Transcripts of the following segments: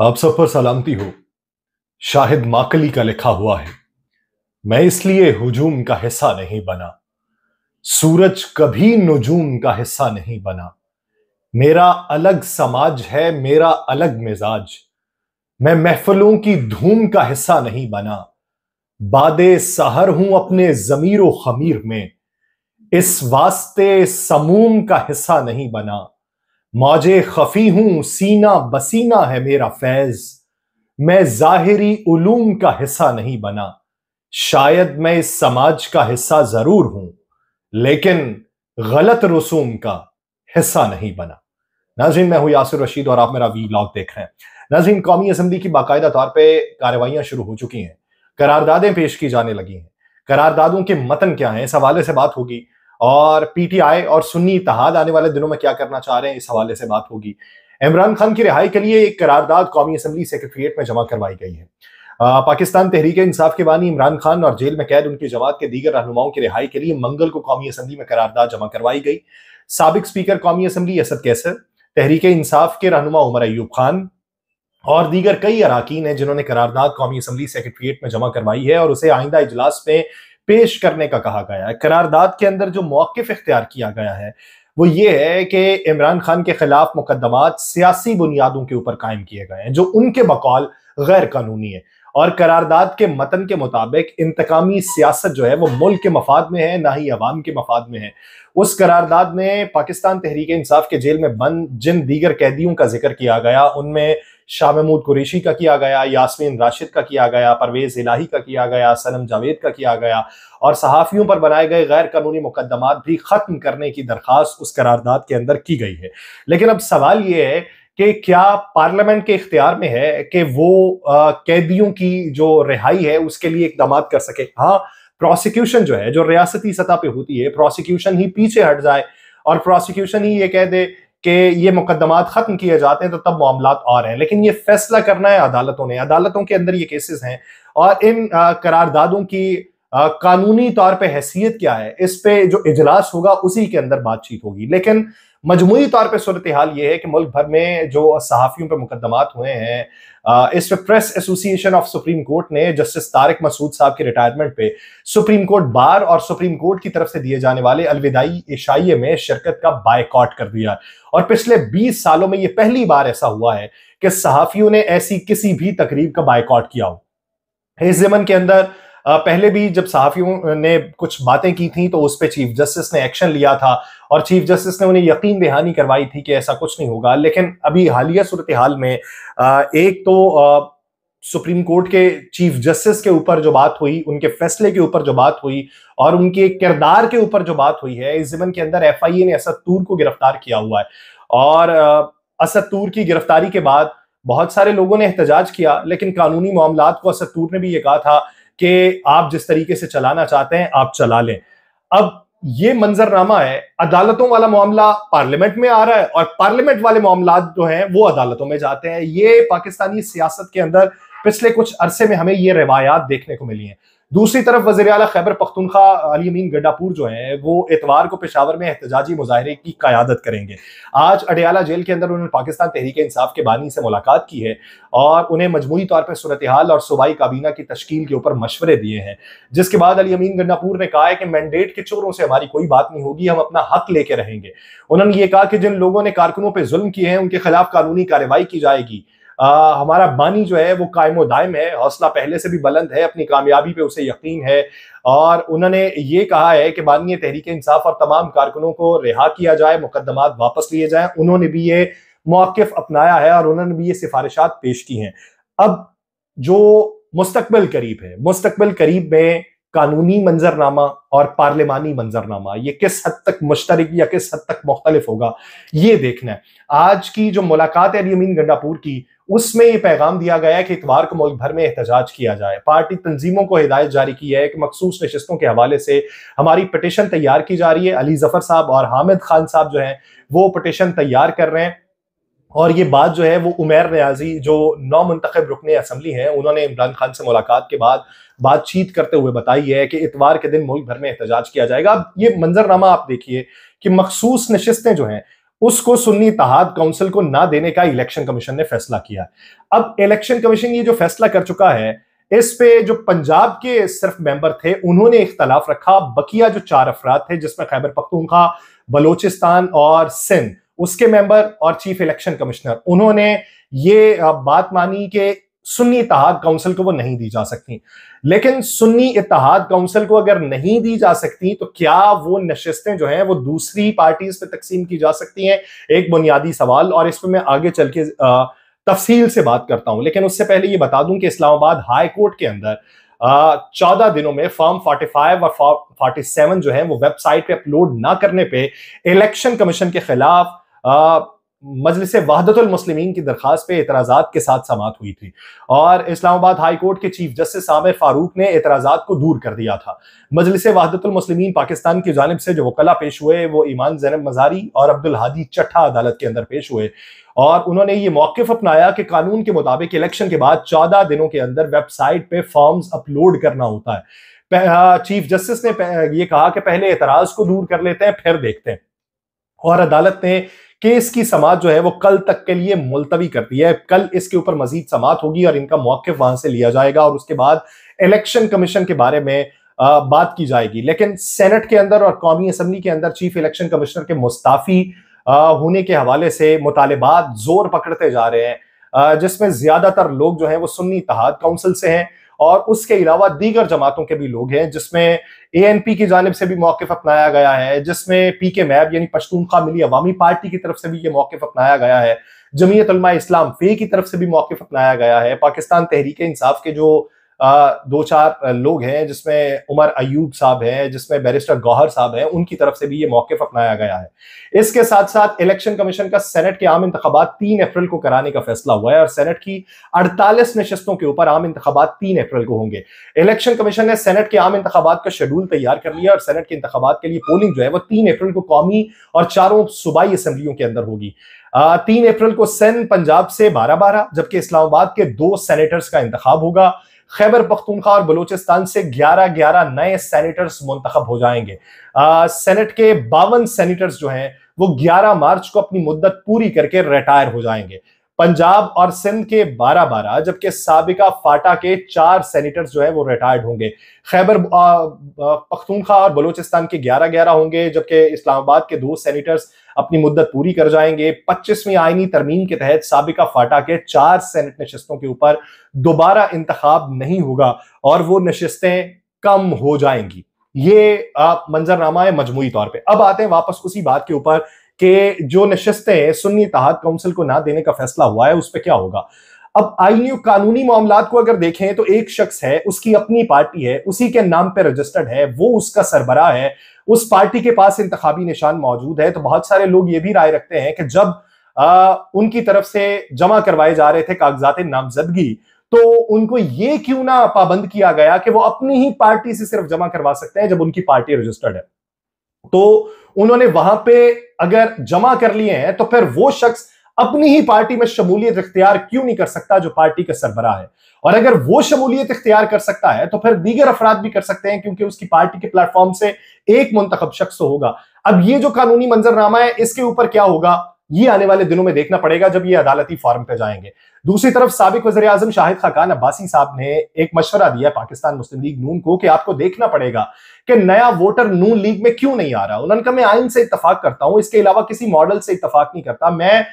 आप सब पर सलामती हो शाहिद माकली का लिखा हुआ है मैं इसलिए हुजूम का हिस्सा नहीं बना सूरज कभी नुजूम का हिस्सा नहीं बना मेरा अलग समाज है मेरा अलग मिजाज मैं महफलों की धूम का हिस्सा नहीं बना बादे सहर हूं अपने जमीर खमीर में इस वास्ते समूम का हिस्सा नहीं बना मौजे खफी हूं सीना बसीना है मेरा फैज मैं जाहिरी उलूम का हिस्सा नहीं बना शायद मैं इस समाज का हिस्सा जरूर हूं लेकिन गलत रसूम का हिस्सा नहीं बना नाजिन मैं हूं यासिर रशीद और आप मेरा वी ब्लॉग देख रहे हैं नाजिन कौमी असम्बली की बाकायदा तौर पर कार्रवाइयां शुरू हो चुकी हैं करारदादें पेश की जाने लगी हैं करारदादों के मतन क्या हैं इस हवाले से बात होगी और पीटीआई और सुन्नी इतिहाद आने वाले दिनों में क्या करना चाह रहे हैं इस हवाले से बात होगी इमरान खान की रिहाई के लिए एक करारदाद कौमी असम्बली सेक्रेटरीट में जमा करवाई गई है आ, पाकिस्तान तहरीक इंसाफ के बानी इमरान खान और जेल में कैद उनकी जमात के दीगर रहनुमाओं की रिहाई के लिए मंगल को कौमी असम्बली में करारदाद जमा करवाई गई सबक स्पीकर कौमी असम्बली असद कैसर तहरीक इंसाफ के रहनुमा उमर अयूब खान और दीगर कई अरकान हैं जिन्होंने करारदाद कौमी असम्बली सेक्रेटरीट में जमा करवाई है और उसे आइंदा इजलास में पेश करने का कहा गया है करारदाद के अंदर जो मौकफ इख्तियार किया गया है वो ये है कि इमरान खान के खिलाफ मुकदमात सियासी बुनियादों के ऊपर कायम किए गए हैं जो उनके बकौल गैर कानूनी है और करारदाद के मतन के मुताबिक इंतकामी सियासत जो है वो मुल्क के मफाद में है ना ही अवाम के मफाद में है उस करारदाद में पाकिस्तान तहरीक इंसाफ के जेल में बंद जिन दीगर कैदियों का जिक्र किया गया उनमें शाह महमूद कुरेशी का किया गया यासमीन राशिद का किया गया परवेज इलाही का किया गया सनम जावेद का किया गया और सहाफ़ियों पर बनाए गए गैर कानूनी मुकदमात भी ख़त्म करने की दरख्वास्त उस करारदाद के अंदर की गई है लेकिन अब सवाल ये है कि क्या पार्लियामेंट के इख्तियार में है कि वो कैदियों की जो रिहाई है उसके लिए इकदाम कर सके हाँ प्रोसिक्यूशन जो है जो रियासती सतह पे होती है प्रोसिक्यूशन ही पीछे हट जाए और प्रोसिक्यूशन ही ये कह दे कि ये मुकदमात ख़त्म किए जाते हैं तो तब मामला आ रहे हैं लेकिन ये फैसला करना है अदालतों ने अदालतों के अंदर ये केसेस हैं और इन करारदादों की आ, कानूनी तौर पे हैसियत क्या है इस पे जो इजलास होगा उसी के अंदर बातचीत होगी लेकिन मजमूरी तौर पर सूरत हाल ये है कि मुल्क भर में जो सहाफ़ियों पर मुकदमात हुए हैं इस पर press association of supreme court ने जस्टिस तारक मसूद साहब के रिटायरमेंट पे सुप्रीम कोर्ट बार और सुप्रीम कोर्ट की तरफ से दिए जाने वाले अलविदाई इशाइये में शिरकत का बायकॉट कर दिया और पिछले 20 सालों में यह पहली बार ऐसा हुआ है कि सहाफ़ियों ने ऐसी किसी भी तकरीब का बायकॉट किया हो इस जमन के अंदर पहले भी जब सहाफियों ने कुछ बातें की थी तो उस पर चीफ जस्टिस ने एक्शन लिया था और चीफ जस्टिस ने उन्हें यकीन दहानी करवाई थी कि ऐसा कुछ नहीं होगा लेकिन अभी हालिया सूरत हाल में एक तो सुप्रीम कोर्ट के चीफ जस्टिस के ऊपर जो बात हुई उनके फैसले के ऊपर जो बात हुई और उनके किरदार के ऊपर जो बात हुई है इस जमन के अंदर एफआईए ने तूर को गिरफ्तार किया हुआ है और असतूर की गिरफ्तारी के बाद बहुत सारे लोगों ने एहतजाज किया लेकिन कानूनी मामला को असद तूर ने भी ये कहा था कि आप जिस तरीके से चलाना चाहते हैं आप चला लें अब ये मंजरनामा है अदालतों वाला मामला पार्लियामेंट में आ रहा है और पार्लियामेंट वाले मामला जो हैं वो अदालतों में जाते हैं ये पाकिस्तानी सियासत के अंदर पिछले कुछ अरसे में हमें ये रवायात देखने को मिली है दूसरी तरफ वजी अला खैबर पख्तनखा अली अमीन गड्डापुर जो हैं वो इतवार को पेशावर में एहतजाजी मुजाहरे की क्यादत करेंगे आज अडियाला जेल के अंदर उन्होंने पाकिस्तान तहरीक इंसाफ के बानी से मुलाकात की है और उन्हें मजमू तौर पर सूरत हाल और सूबाई काबीना की तश्कील के ऊपर मशवरे दिए हैं जिसके बाद अली अमीन गड्डापुर ने कहा है कि मैंडेट के चोरों से हमारी कोई बात नहीं होगी हम अपना हक लेके रहेंगे उन्होंने ये कहा कि जिन लोगों ने कारकुनों पर जुल्म किए हैं उनके खिलाफ कानूनी कार्रवाई की जाएगी आ, हमारा बानी जो है वो कायम दायम है हौसला पहले से भी बुलंद है अपनी कामयाबी पे उसे यकीन है और उन्होंने ये कहा है कि बानी तहरीक इंसाफ और तमाम कारकुनों को रिहा किया जाए मुकदमात वापस लिए जाए उन्होंने भी ये मौकफ अपनाया है और उन्होंने भी ये सिफारिशात पेश की हैं अब जो मुस्तबल करीब है मुस्तबल करीब में कानूनी मंजरनामा और पार्लियामानी मंजरनामा ये किस हद तक मुश्तरक या किस हद तक मुख्तलिफ होगा ये देखना है आज की जो मुलाकात है अली अमीन गंडापुर की उसमें यह पैगाम दिया गया है कि इतवार को मुल्क भर में एहतजाज किया जाए पार्टी तंजीमों को हिदायत जारी की है कि मखसूस नशस्तों के हवाले से हमारी पटिशन तैयार की जा रही है अली जफर साहब और हामिद खान साहब जो है वो पटिशन तैयार कर रहे हैं और ये बात जो है वो उमेर न्याजी जो नौ मंतखब रुकने असम्बली हैं उन्होंने इमरान खान से मुलाकात के बाद बातचीत करते हुए बताई है कि इतवार के दिन मुल्क भर में एहतजाज किया जाएगा अब ये मंजरनामा आप देखिए कि मखसूस नशस्तें जो हैं उसको सुन्नी तहाद काउंसिल को ना देने का इलेक्शन कमीशन ने फैसला किया अब इलेक्शन कमीशन ये जो फैसला कर चुका है इस पे जो पंजाब के सिर्फ मेंबर थे उन्होंने इख्तलाफ रखा बकिया जो चार अफराद थे जिसमें खैबर पख्तूनखा बलोचिस्तान और सिंध उसके मेंबर और चीफ इलेक्शन कमिश्नर उन्होंने ये बात मानी कि सुन्नी इतिहाद काउंसिल को वो नहीं दी जा सकती लेकिन सुन्नी इतिहाद काउंसिल को अगर नहीं दी जा सकती तो क्या वो नशस्तें जो हैं वो दूसरी पार्टीज पे तकसीम की जा सकती हैं एक बुनियादी सवाल और इस पर मैं आगे चल के तफसील से बात करता हूं लेकिन उससे पहले ये बता दूं कि इस्लामाबाद हाई कोर्ट के अंदर चौदह दिनों में फॉर्म 45 और फॉर्म 47 जो है वो वेबसाइट पे अपलोड ना करने पे इलेक्शन कमीशन के खिलाफ मजलिस वहादतुलमसलिमिन की दरख्वास्त पे एतराज़ा के साथ समात हुई थी और इस्लामाबाद हाई कोर्ट के चीफ जस्टिस सामिर फारूक ने एतराज़ा को दूर कर दिया था मजलिस वहादतुलमसलिमिन पाकिस्तान की जानब से जो वकला पेश हुए वो ईमान जैनब मजारी और अब्दुल हादी चट्ठा अदालत के अंदर पेश हुए और उन्होंने ये मौकफ अपनाया कि कानून के मुताबिक इलेक्शन के बाद चौदह दिनों के अंदर वेबसाइट पर फॉर्म्स अपलोड करना होता है चीफ जस्टिस ने ये कहा कि पहले एतराज़ को दूर कर लेते हैं फिर देखते हैं और अदालत ने केस की समाज जो है वो कल तक के लिए मुलतवी कर दी है कल इसके ऊपर मजीद समात होगी और इनका मौकफ वहां से लिया जाएगा और उसके बाद इलेक्शन कमीशन के बारे में आ, बात की जाएगी लेकिन सेनेट के अंदर और कौमी असम्बली के अंदर चीफ इलेक्शन कमिश्नर के मुस्ताफी आ, होने के हवाले से मुतालबात जोर पकड़ते जा रहे हैं जिसमें ज्यादातर लोग जो है वो सुन्नी तहाद काउंसिल से हैं और उसके अलावा दीगर जमातों के भी लोग हैं जिसमें ए एन पी की जानब से भी मौकफ अपनाया गया है जिसमें पी के मैब यानी पश्तूनखा मिली अवामी पार्टी की तरफ से भी ये मौकफ अपनाया गया है जमीयत इस्लाम फे की तरफ से भी मौकफ अपनाया गया है पाकिस्तान तहरीक इंसाफ के जो दो चार लोग हैं जिसमें उमर अयूब साहब हैं जिसमें बैरिस्टर गौहर साहब हैं उनकी तरफ से भी ये मौकफ अपनाया गया है इसके साथ साथ इलेक्शन कमीशन का सेनेट के आम इंतबात तीन अप्रैल को कराने का फैसला हुआ है और सेनेट की अड़तालीस नशस्तों के ऊपर आम इंतबात तीन अप्रैल को होंगे इलेक्शन कमीशन ने सेनेट के आम इंतबात का शेड्यूल तैयार कर लिया और सेनेट के इंतबात के लिए पोलिंग जो है वो तीन अप्रैल को कौमी और चारों सूबाई असम्बलियों के अंदर होगी तीन अप्रैल को सेन पंजाब से बारह बारह जबकि इस्लामाबाद के दो सेनेटर्स का इंतजाम होगा खैबर पख्तूनखा और बलूचिस्तान से 11 11 नए सेनेटर्स मुंतखब हो जाएंगे सेनेट के बावन सेनेटर्स जो हैं वो 11 मार्च को अपनी मुद्दत पूरी करके रिटायर हो जाएंगे पंजाब और सिंध के बारह बारह जबकि सबिका फाटा के चार सेनेटर्स जो है वो रिटायर्ड होंगे खैबर पख्तूनखा और बलूचिस्तान के ग्यारह ग्यारह होंगे जबकि इस्लामाबाद के दो सेनेटर्स अपनी मुद्दत पूरी कर जाएंगे पच्चीसवीं आईनी तरमीम के तहत सबिका फाटा के चार सेनेट नशस्तों के ऊपर दोबारा इंतखब नहीं होगा और वो नशस्तें कम हो जाएंगी ये मंजरनामा है मजमू तौर पर अब आते हैं वापस उसी बात के ऊपर कि जो नशस्तें सुन्नी तहत काउंसिल को ना देने का फैसला हुआ है उस पर क्या होगा अब आईनी कानूनी मामला को अगर देखें तो एक शख्स है उसकी अपनी पार्टी है उसी के नाम पर रजिस्टर्ड है वो उसका सरबरा है उस पार्टी के पास इंतबी निशान मौजूद है तो बहुत सारे लोग ये भी राय रखते हैं कि जब आ, उनकी तरफ से जमा करवाए जा रहे थे कागजात नामजदगी तो उनको ये क्यों ना पाबंद किया गया कि वो अपनी ही पार्टी से सिर्फ जमा करवा सकते हैं जब उनकी पार्टी रजिस्टर्ड है तो उन्होंने वहां पे अगर जमा कर लिए हैं तो फिर वो शख्स अपनी ही पार्टी में शमूलियत इख्तियार क्यों नहीं कर सकता जो पार्टी का सरबराह है और अगर वो शमूलियत इख्तियार कर सकता है तो फिर दीगर अफराद भी कर सकते हैं क्योंकि उसकी पार्टी के प्लेटफॉर्म से एक मुंतखब शख्स तो होगा अब ये जो कानूनी मंजरनामा है इसके ऊपर क्या होगा ये आने वाले दिनों में देखना पड़ेगा जब ये अदालती फॉर्म पे जाएंगे दूसरी तरफ सबक वजर आजम शाहिद खाकान अब्बासी साहब ने एक मशवरा दिया पाकिस्तान मुस्लिम लीग नून को कि आपको देखना पड़ेगा कि नया वोटर नून लीग में क्यों नहीं आ रहा उन्होंने कहा मैं आइन से इतफाक करता हूं इसके अलावा किसी मॉडल से इतफाक नहीं करता मैं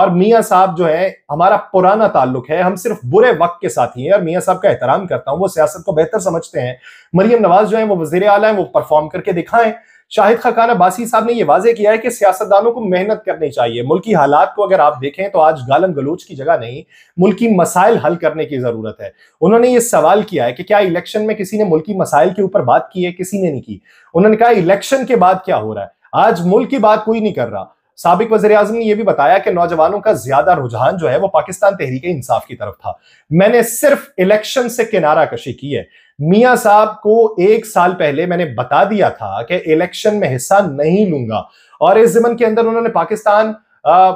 और मियाँ साहब जो है हमारा पुराना ताल्लुक है हम सिर्फ बुरे वक्त के साथ ही हैं और मियाँ साहब का एहतराम करता हूँ वो सियासत को बेहतर समझते हैं मरियम नवाज जो है वो वजीर आला है वो परफॉर्म करके दिखाएं शाहिद खाकान अब्बासी साहब ने यह वाजे किया है कि सियासतदानों को मेहनत करनी चाहिए मुल्की हालात को अगर आप देखें तो आज गालम गलोच की जगह नहीं मुल्की मसाइल हल करने की जरूरत है उन्होंने ये सवाल किया है कि क्या इलेक्शन में किसी ने मुल्की मसाइल के ऊपर बात की है किसी ने नहीं की उन्होंने कहा इलेक्शन के बाद क्या हो रहा है आज मुल्क की बात कोई नहीं कर रहा सबक वजी अजम ने यह भी बताया कि नौजवानों का ज्यादा रुझान जो है वो पाकिस्तान तहरीक इंसाफ की तरफ था मैंने सिर्फ इलेक्शन से किनारा कशी की है मियाँ साहब को एक साल पहले मैंने बता दिया था कि इलेक्शन में हिस्सा नहीं लूंगा और इस जमन के अंदर उन्होंने पाकिस्तान आ,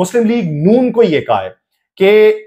मुस्लिम लीग नून को यह कहा है कि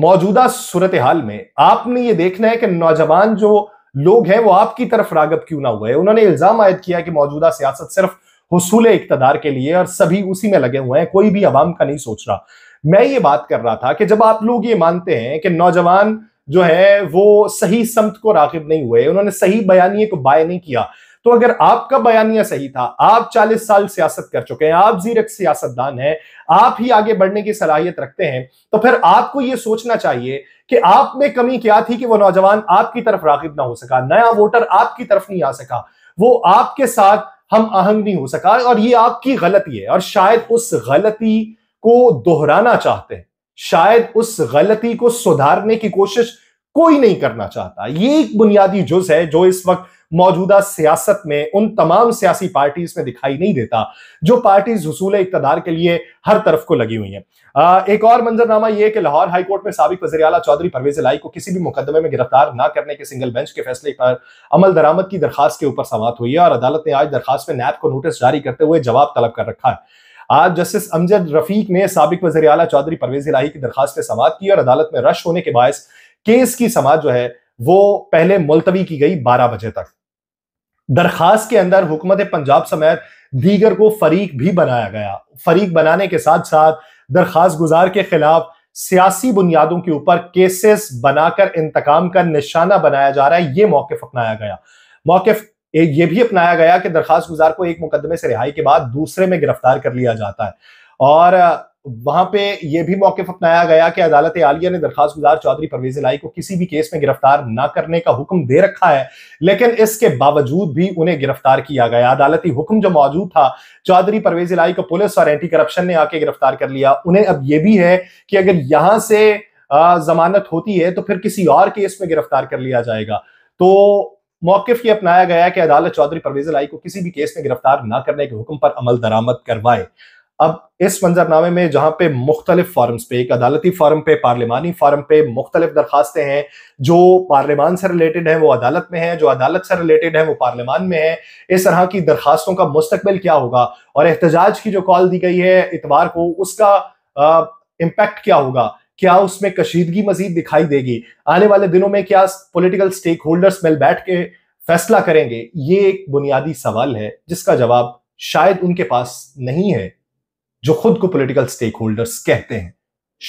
मौजूदा सूरत हाल में आपने ये देखना है कि नौजवान जो लोग हैं वो आपकी तरफ रागब क्यों ना हुए उन्होंने इल्जाम आयद किया कि मौजूदा सियासत सिर्फ हसूल इकतदार के लिए और सभी उसी में लगे हुए हैं कोई भी आवाम का नहीं सोच रहा मैं ये बात कर रहा था कि जब आप लोग ये मानते हैं कि नौजवान जो है वो सही समत को राखिब नहीं हुए उन्होंने सही बयानिए को बाय नहीं किया तो अगर आपका बयानिया सही था आप 40 साल सियासत कर चुके हैं आप जीरक सियासतदान हैं आप ही आगे बढ़ने की सलाहियत रखते हैं तो फिर आपको ये सोचना चाहिए कि आप में कमी क्या थी कि वो नौजवान आपकी तरफ रागिब ना हो सका नया वोटर आपकी तरफ नहीं आ सका वो आपके साथ हम आहंग नहीं हो सका और ये आपकी गलती है और शायद उस गलती को दोहराना चाहते हैं शायद उस गलती को सुधारने की कोशिश कोई नहीं करना चाहता ये एक बुनियादी जुज है जो इस वक्त मौजूदा सियासत में उन तमाम सियासी पार्टीज में दिखाई नहीं देता जो पार्टीज हसूल इकतदार के लिए हर तरफ को लगी हुई हैं एक और मंजरनामा यह कि लाहौर हाईकोर्ट में सबक वजी अला चौधरी परवेज लाई को किसी भी मुकदमे में गिरफ्तार न करने के सिंगल बेंच के फैसले पर अमल दरामद की दरखास्त के ऊपर समाप्त हुई है और अदालत ने आज दरखास्त में नैब को नोटिस जारी करते हुए जवाब तलब कर रखा है आज जस्टिस अमजद रफीक ने सबक वजी अला चौधरी परवेज लाही की दरखास्त समाप्त की और अदालत में रश होने के बायस केस की समाज जो है वो पहले मुलतवी की गई बारह बजे तक दरखास्त के अंदर हुकूमत पंजाब समेत दीगर को फरीक भी बनाया गया फरीक बनाने के साथ साथ दरखास्त गुजार के खिलाफ सियासी बुनियादों के ऊपर केसेस बनाकर इंतकाम का निशाना बनाया जा रहा है ये मौकफ अपनाया गया मौकफ ये भी अपनाया गया कि दरखास्त गुजार को एक मुकदमे से रिहाई के बाद दूसरे में गिरफ्तार कर लिया जाता है और वहां पे यह भी मौकफ अपनाया गया कि अदालत आलिया ने दरखास्त गुजार चौधरी परवेज लाई को किसी भी केस में गिरफ्तार ना करने का हुक्म दे रखा है लेकिन इसके बावजूद भी उन्हें गिरफ्तार किया गया अदालती हुक्म जो मौजूद था चौधरी परवेज लाई को पुलिस और एंटी करप्शन ने आके गिरफ्तार कर लिया उन्हें अब यह भी है कि अगर यहां से जमानत होती है तो फिर किसी और केस में गिरफ्तार कर लिया जाएगा तो मौकफ यह अपनाया गया कि अदालत चौधरी परवेज लाई को किसी भी केस में गिरफ्तार ना करने के हुक्म पर अमल दरामद करवाए अब इस मंजरनामे में जहां पे मुख्तलिफ फॉर्म्स पे एक अदालती फॉर्म पे पार्लियमानी फॉर्म पे मुख्तलिफ दरखास्तें हैं जो पार्लियामान से रिलेटेड हैं वो अदालत में हैं जो अदालत से रिलेटेड हैं वो पार्लियामान में हैं इस तरह की दरखास्तों का मुस्तकबिल क्या होगा और एहतजाज की जो कॉल दी गई है इतवार को उसका इम्पैक्ट क्या होगा क्या उसमें कशीदगी मजीद दिखाई देगी आने वाले दिनों में क्या पोलिटिकल स्टेक होल्डर्स मिल बैठ के फैसला करेंगे ये एक बुनियादी सवाल है जिसका जवाब शायद उनके पास नहीं है जो खुद को पॉलिटिकल स्टेक होल्डर्स कहते हैं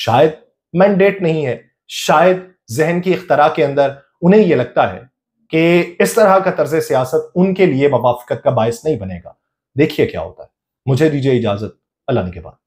शायद मैंडेट नहीं है शायद जहन की इख्तरा के अंदर उन्हें यह लगता है कि इस तरह का तर्ज सियासत उनके लिए मवाफकत का बायस नहीं बनेगा देखिए क्या होता है मुझे दीजिए इजाजत अल्लाह के बाद